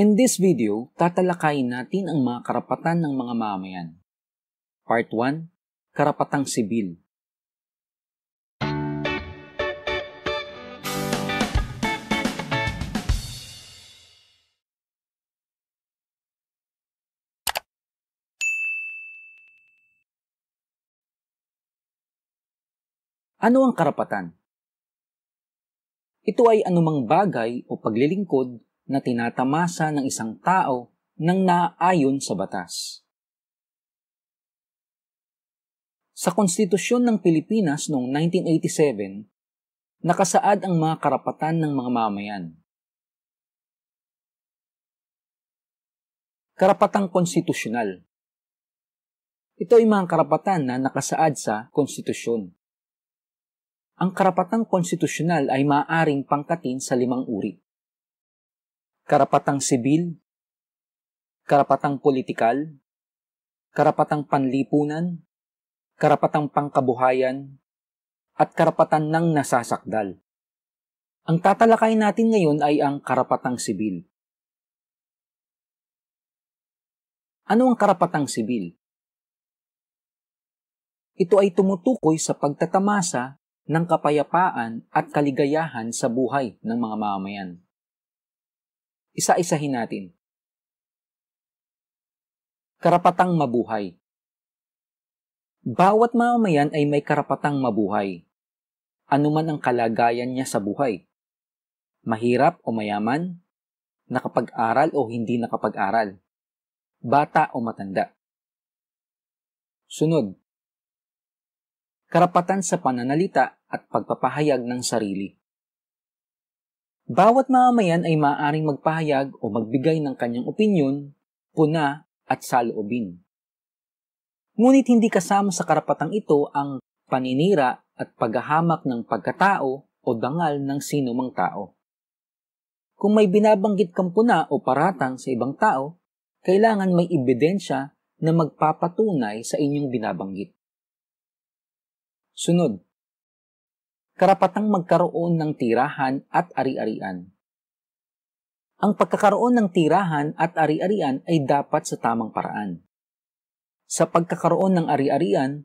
In this video, tatalakayin natin ang mga karapatan ng mga mamayan. Part 1, Karapatang Sibil. Ano ang karapatan? Ito ay anumang bagay o paglilingkod na tinatamasa ng isang tao nang naayon sa batas. Sa konstitusyon ng Pilipinas noong 1987, nakasaad ang mga karapatan ng mga mamayan. Karapatang konstitusyonal. Ito ay mga karapatan na nakasaad sa konstitusyon. Ang karapatang konstitusyonal ay maaaring pangkatin sa limang uri karapatang sibil, karapatang politikal, karapatang panlipunan, karapatang pangkabuhayan, at karapatan ng nasasakdal. Ang tatalakay natin ngayon ay ang karapatang sibil. Ano ang karapatang sibil? Ito ay tumutukoy sa pagtatamasa ng kapayapaan at kaligayahan sa buhay ng mga mamayan. Isa-isahin natin. Karapatang mabuhay. Bawat mamamayan ay may karapatang mabuhay. Anuman ang kalagayan niya sa buhay. Mahirap o mayaman, nakapag-aral o hindi nakapag-aral, bata o matanda. Sunod. Karapatan sa pananalita at pagpapahayag ng sarili. Bawat mamamayan ay maaaring magpahayag o magbigay ng kanyang opinyon, puna at saloobin. Ngunit hindi kasama sa karapatang ito ang paninira at paghahamak ng pagkatao o dangal ng sino mang tao. Kung may binabanggit kang puna o paratang sa ibang tao, kailangan may ebidensya na magpapatunay sa inyong binabanggit. Sunod, karapatang magkaroon ng tirahan at ari-arian. Ang pagkakaroon ng tirahan at ari-arian ay dapat sa tamang paraan. Sa pagkakaroon ng ari-arian,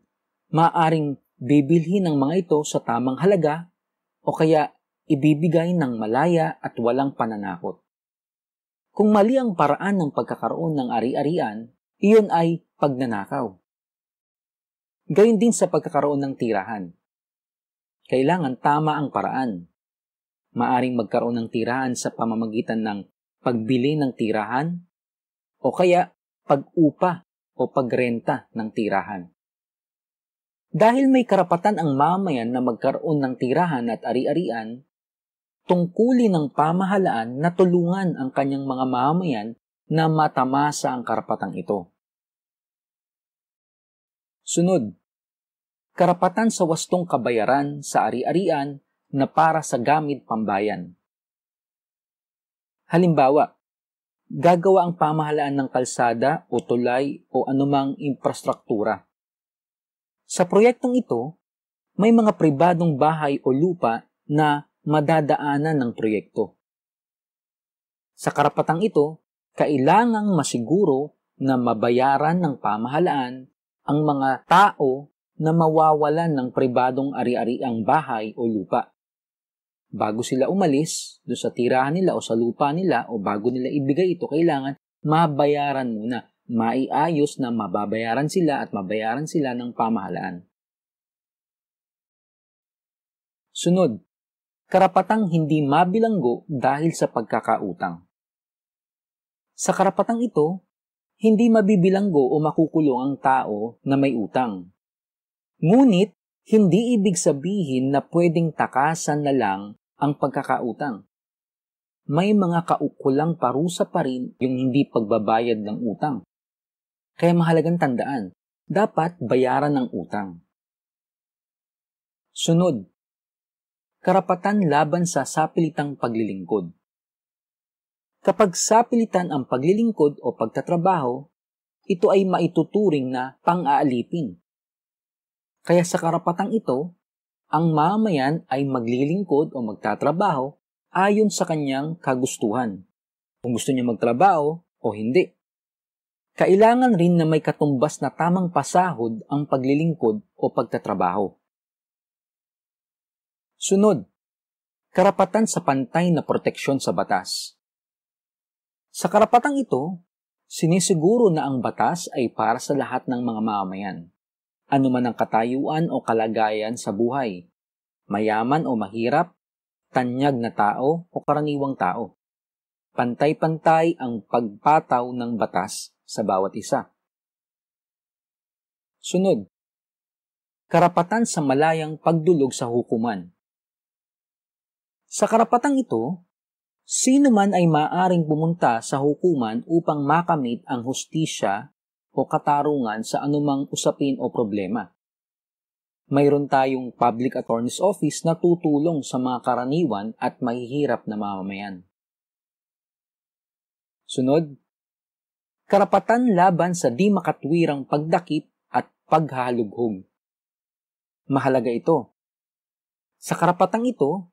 maaring bibilhin ng mga ito sa tamang halaga o kaya ibibigay ng malaya at walang pananakot. Kung mali ang paraan ng pagkakaroon ng ari-arian, iyon ay pagnanakaw. Gayon din sa pagkakaroon ng tirahan. Kailangan tama ang paraan. Maaring magkaroon ng tirahan sa pamamagitan ng pagbili ng tirahan o kaya pag-upa o pagrenta ng tirahan. Dahil may karapatan ang mamayan na magkaroon ng tirahan at ari-arian, tungkulin ng pamahalaan na tulungan ang kanyang mga mamayan na matamasa ang karapatang ito. Sunod, karapatan sa wastong kabayaran sa ari-arian na para sa gamit pambayan. Halimbawa, gagawa ang pamahalaan ng kalsada o tulay o anumang infrastruktura. Sa proyektong ito, may mga pribadong bahay o lupa na madadaanan ng proyekto. Sa karapatang ito, kailangang masiguro na mabayaran ng pamahalaan ang mga tao na mawawalan ng pribadong ari-ari ang bahay o lupa. Bago sila umalis, do sa tirahan nila o sa lupa nila o bago nila ibigay ito, kailangan mabayaran muna, maiayos na mababayaran sila at mabayaran sila ng pamahalaan. Sunod, karapatang hindi mabilanggo dahil sa pagkakautang. Sa karapatang ito, hindi mabibilanggo o makukulong ang tao na may utang Ngunit, hindi ibig sabihin na pwedeng takasan na lang ang pagkakautang. May mga kaukulang parusa pa rin yung hindi pagbabayad ng utang. Kaya mahalagang tandaan, dapat bayaran ng utang. Sunod, karapatan laban sa sapilitang paglilingkod. Kapag sapilitan ang paglilingkod o pagtatrabaho, ito ay maituturing na pang-aalipin kaya sa karapatang ito, ang mamayan ay maglilingkod o magtatrabaho ayon sa kanyang kagustuhan. Kung gusto niya magtrabaho o hindi. Kailangan rin na may katumbas na tamang pasahod ang paglilingkod o pagtatrabaho. Sunod, karapatan sa pantay na proteksyon sa batas. Sa karapatang ito, sinisiguro na ang batas ay para sa lahat ng mga mamayan anuman ang katayuan o kalagayan sa buhay, mayaman o mahirap, tanyag na tao o karaniwang tao. Pantay-pantay ang pagpataw ng batas sa bawat isa. Sunod, karapatan sa malayang pagdulog sa hukuman. Sa karapatang ito, sino man ay maaring pumunta sa hukuman upang makamit ang hustisya o katarungan sa anumang usapin o problema. Mayroon tayong Public Attorney's Office na tutulong sa mga karaniwan at mahihirap na mamamayan. Sunod, karapatan laban sa di makatwirang pagdakip at paghalughog. Mahalaga ito. Sa karapatang ito,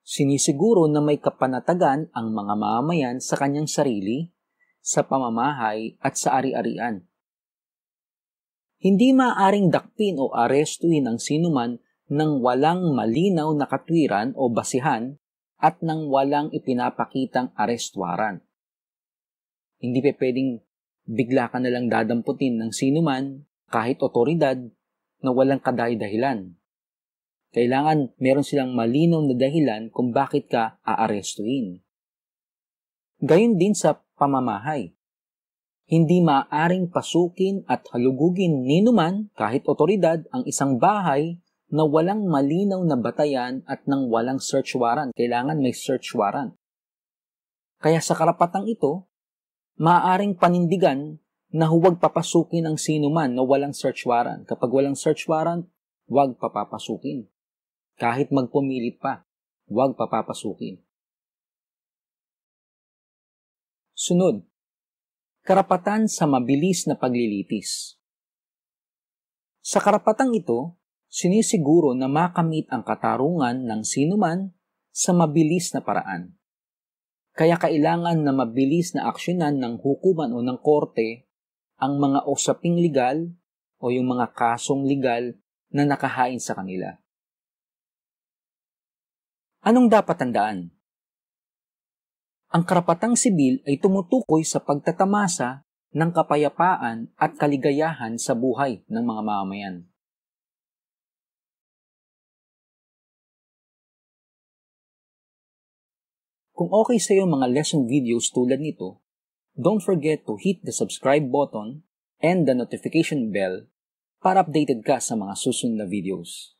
sinisiguro na may kapanatagan ang mga mamamayan sa kanyang sarili, sa pamamahay at sa ari-arian. Hindi maaring dakpin o arestuhin ang sinuman nang walang malinaw na katwiran o basihan at nang walang ipinapakitang arrest warrant. Hindi pa pwedeng bigla ka nalang dadamputin ng sinuman kahit otoridad na walang kadahi-dahilan. Kailangan meron silang malinaw na dahilan kung bakit ka aarestuin. Gayon din sa pamamahay. Hindi maaring pasukin at halugugin ni numan kahit otoridad ang isang bahay na walang malinaw na batayan at nang walang search warrant. Kailangan may search warrant. Kaya sa karapatang ito, maaring panindigan na huwag papasukin ang sino man na walang search warrant. Kapag walang search warrant, huwag papapasukin. Kahit magpumilit pa, huwag papapasukin. Sunod, karapatan sa mabilis na paglilitis. Sa karapatang ito, sinisiguro na makamit ang katarungan ng sinuman sa mabilis na paraan. Kaya kailangan na mabilis na aksyonan ng hukuman o ng korte ang mga usaping legal o yung mga kasong legal na nakahain sa kanila. Anong dapat tandaan? Ang karapatang sibil ay tumutukoy sa pagtatamasa ng kapayapaan at kaligayahan sa buhay ng mga mamayan. Kung okay sa iyo mga lesson videos tulad nito, don't forget to hit the subscribe button and the notification bell para updated ka sa mga susunod na videos.